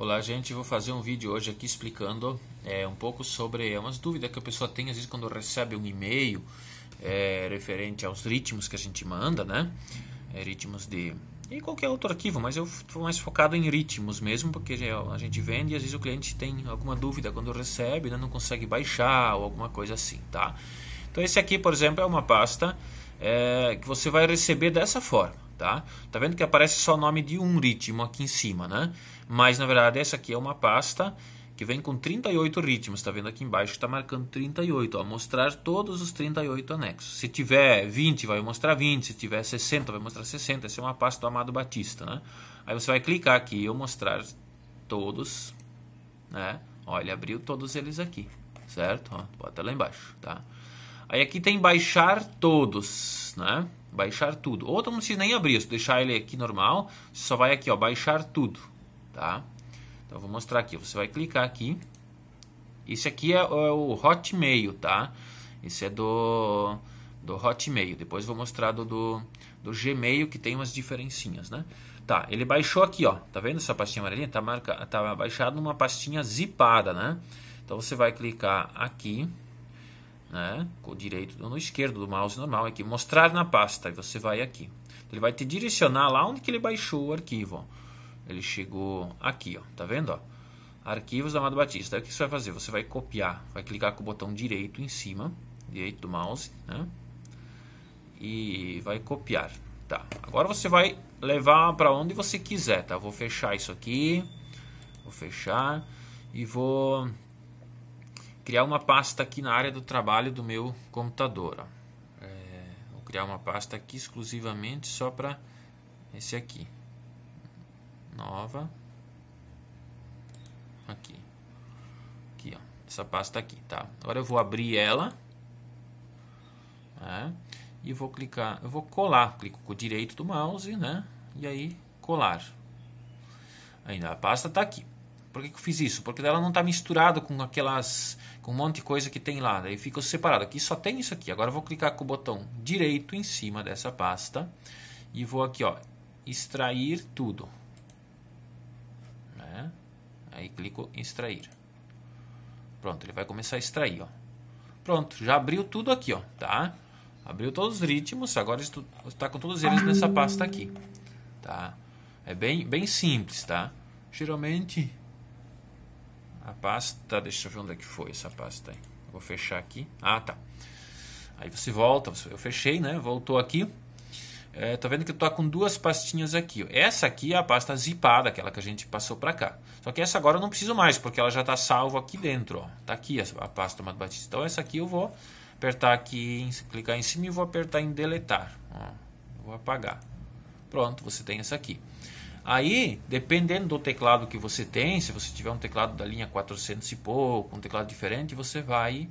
Olá gente, vou fazer um vídeo hoje aqui explicando é, um pouco sobre é umas dúvidas que a pessoa tem às vezes quando recebe um e-mail é, referente aos ritmos que a gente manda, né? É, ritmos de e qualquer outro arquivo, mas eu estou mais focado em ritmos mesmo, porque a gente vende e às vezes o cliente tem alguma dúvida quando recebe, né? não consegue baixar ou alguma coisa assim, tá? Então esse aqui, por exemplo, é uma pasta é, que você vai receber dessa forma tá? Tá vendo que aparece só o nome de um ritmo aqui em cima, né? Mas na verdade essa aqui é uma pasta que vem com 38 ritmos, tá vendo aqui embaixo está marcando 38, ó, mostrar todos os 38 anexos. Se tiver 20 vai mostrar 20, se tiver 60 vai mostrar 60, essa é uma pasta do Amado Batista, né? Aí você vai clicar aqui e mostrar todos, né? Olha, abriu todos eles aqui, certo? Ó, bota lá embaixo, tá? Aí aqui tem baixar todos, né? baixar tudo. Ou não precisa nem abrir, se deixar ele aqui normal, você só vai aqui, ó, baixar tudo, tá? Então vou mostrar aqui, você vai clicar aqui. Esse aqui é, é o Hotmail, tá? Esse é do do Hotmail. Depois vou mostrar do, do, do Gmail que tem umas diferencinhas, né? Tá, ele baixou aqui, ó. Tá vendo essa pastinha amarelinha? Tá marca, tá baixado numa pastinha zipada, né? Então você vai clicar aqui né, com o direito no esquerdo do mouse normal aqui, mostrar na pasta, e você vai aqui. Ele vai te direcionar lá onde que ele baixou o arquivo. Ó. Ele chegou aqui, ó, tá vendo? Ó? Arquivos da Amado Batista. Aí o que você vai fazer? Você vai copiar, vai clicar com o botão direito em cima, direito do mouse, né? E vai copiar. Tá. Agora você vai levar para onde você quiser, tá? vou fechar isso aqui. Vou fechar e vou criar uma pasta aqui na área do trabalho do meu computador. Ó. É, vou criar uma pasta aqui exclusivamente só para esse aqui. Nova. Aqui. Aqui, ó. Essa pasta aqui, tá? Agora eu vou abrir ela. Né? E vou clicar, eu vou colar, clico com o direito do mouse, né? E aí colar. Ainda a pasta está aqui. Por que, que eu fiz isso? Porque ela não está misturada com aquelas. com um monte de coisa que tem lá. Daí fica separado. Aqui só tem isso aqui. Agora eu vou clicar com o botão direito em cima dessa pasta. E vou aqui, ó. Extrair tudo. Né? Aí clico em extrair. Pronto, ele vai começar a extrair, ó. Pronto, já abriu tudo aqui, ó. Tá? Abriu todos os ritmos. Agora está tá com todos eles nessa pasta aqui. Tá? É bem, bem simples, tá? Geralmente a pasta, deixa eu ver onde é que foi essa pasta aí. vou fechar aqui. Ah, tá. Aí você volta, eu fechei, né? Voltou aqui. É, tá vendo que eu tô com duas pastinhas aqui. Essa aqui é a pasta zipada, aquela que a gente passou para cá. Só que essa agora eu não preciso mais, porque ela já tá salva aqui dentro. Ó. Tá aqui a pasta Tomate Batista. Então essa aqui eu vou apertar aqui, clicar em cima e vou apertar em deletar. Ó. Vou apagar. Pronto, você tem essa aqui. Aí, dependendo do teclado que você tem, se você tiver um teclado da linha 400 e pouco, um teclado diferente, você vai.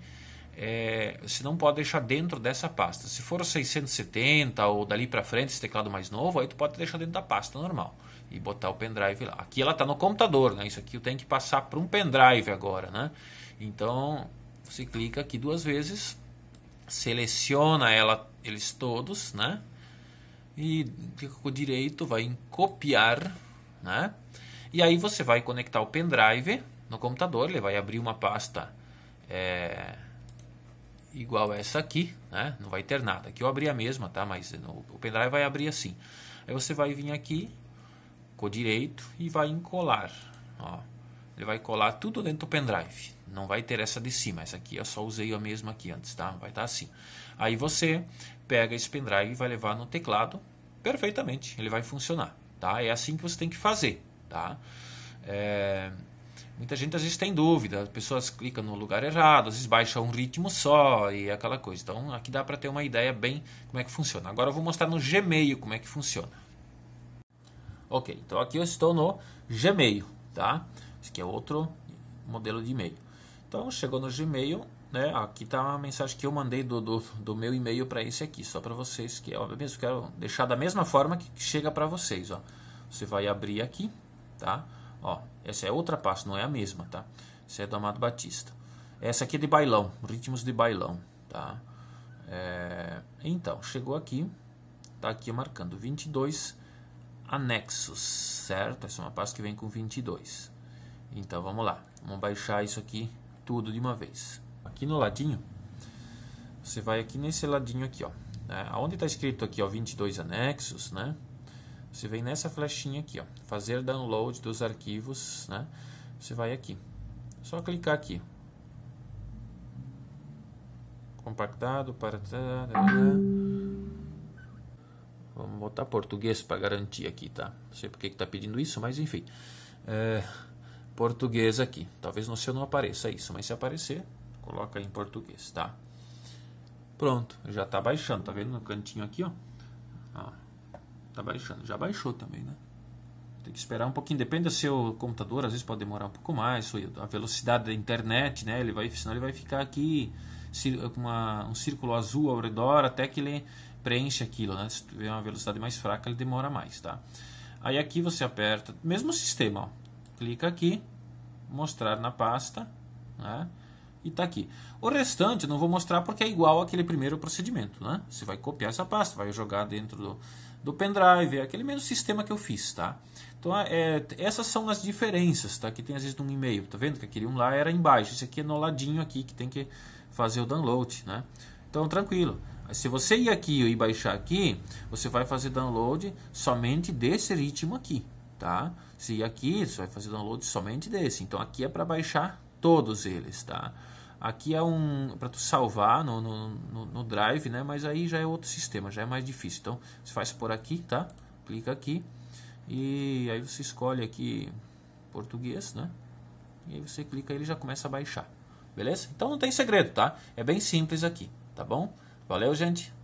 É, você não pode deixar dentro dessa pasta. Se for 670 ou dali para frente, esse teclado mais novo, aí tu pode deixar dentro da pasta normal e botar o pendrive lá. Aqui ela está no computador, né? Isso aqui eu tenho que passar para um pendrive agora, né? Então você clica aqui duas vezes, seleciona ela, eles todos, né? e clica com o direito, vai em copiar, né? E aí você vai conectar o pendrive no computador, ele vai abrir uma pasta é, igual essa aqui, né? Não vai ter nada. Aqui eu abri a mesma, tá? Mas no, o pendrive vai abrir assim. Aí você vai vir aqui com o direito e vai em colar, ó. Ele vai colar tudo dentro do pendrive. Não vai ter essa de cima. Essa aqui eu só usei a mesma aqui antes, tá? Vai estar tá assim. Aí você pega esse pendrive e vai levar no teclado perfeitamente. Ele vai funcionar, tá? É assim que você tem que fazer, tá? É... Muita gente às vezes tem dúvida, as pessoas clicam no lugar errado, às vezes baixa um ritmo só e aquela coisa. Então aqui dá para ter uma ideia bem como é que funciona. Agora eu vou mostrar no Gmail como é que funciona. Ok, então aqui eu estou no Gmail, tá? Isso aqui é outro modelo de e-mail. Então, chegou no Gmail, né? Aqui está a mensagem que eu mandei do, do, do meu e-mail para esse aqui, só para vocês que eu mesmo quero deixar da mesma forma que chega para vocês, ó. Você vai abrir aqui, tá? Ó, essa é outra pasta, não é a mesma, tá? Essa é do Amado Batista. Essa aqui é de bailão, ritmos de bailão, tá? É, então, chegou aqui, tá aqui marcando 22 anexos, certo? Essa é uma pasta que vem com 22. Então vamos lá, vamos baixar isso aqui tudo de uma vez. Aqui no ladinho, você vai aqui nesse ladinho aqui, ó. Né? Onde está escrito aqui, ó, 22 anexos, né? Você vem nessa flechinha aqui, ó. Fazer download dos arquivos, né? Você vai aqui. Só clicar aqui. Compactado para... Vamos botar português para garantir aqui, tá? Não sei porque que está pedindo isso, mas enfim. É português aqui. Talvez no seu não apareça isso, mas se aparecer, coloca em português, tá? Pronto, já tá baixando, tá vendo no cantinho aqui, ó? tá baixando, já baixou também, né? Tem que esperar um pouquinho, depende do seu computador, às vezes pode demorar um pouco mais, a velocidade da internet, né? Ele vai, senão ele vai ficar aqui com um círculo azul ao redor até que ele preenche aquilo, né? Se tiver uma velocidade mais fraca, ele demora mais, tá? Aí aqui você aperta, mesmo sistema, ó, clica aqui, mostrar na pasta, né? E está aqui. O restante eu não vou mostrar porque é igual aquele primeiro procedimento, né? Você vai copiar essa pasta, vai jogar dentro do, do pendrive, é aquele mesmo sistema que eu fiz, tá? Então, é, é essas são as diferenças, tá? Que tem às vezes no e-mail, está vendo? Que aquele um lá era embaixo, esse aqui é no ladinho aqui que tem que fazer o download, né? Então, tranquilo. Se você ir aqui e baixar aqui, você vai fazer download somente desse ritmo aqui, tá? Se aqui você vai fazer download somente desse, então aqui é para baixar todos eles, tá? Aqui é um para tu salvar no, no, no, no, drive, né? Mas aí já é outro sistema, já é mais difícil. Então você faz por aqui, tá? Clica aqui e aí você escolhe aqui português, né? E aí você clica e ele já começa a baixar, beleza? Então não tem segredo, tá? É bem simples aqui, tá bom? Valeu, gente!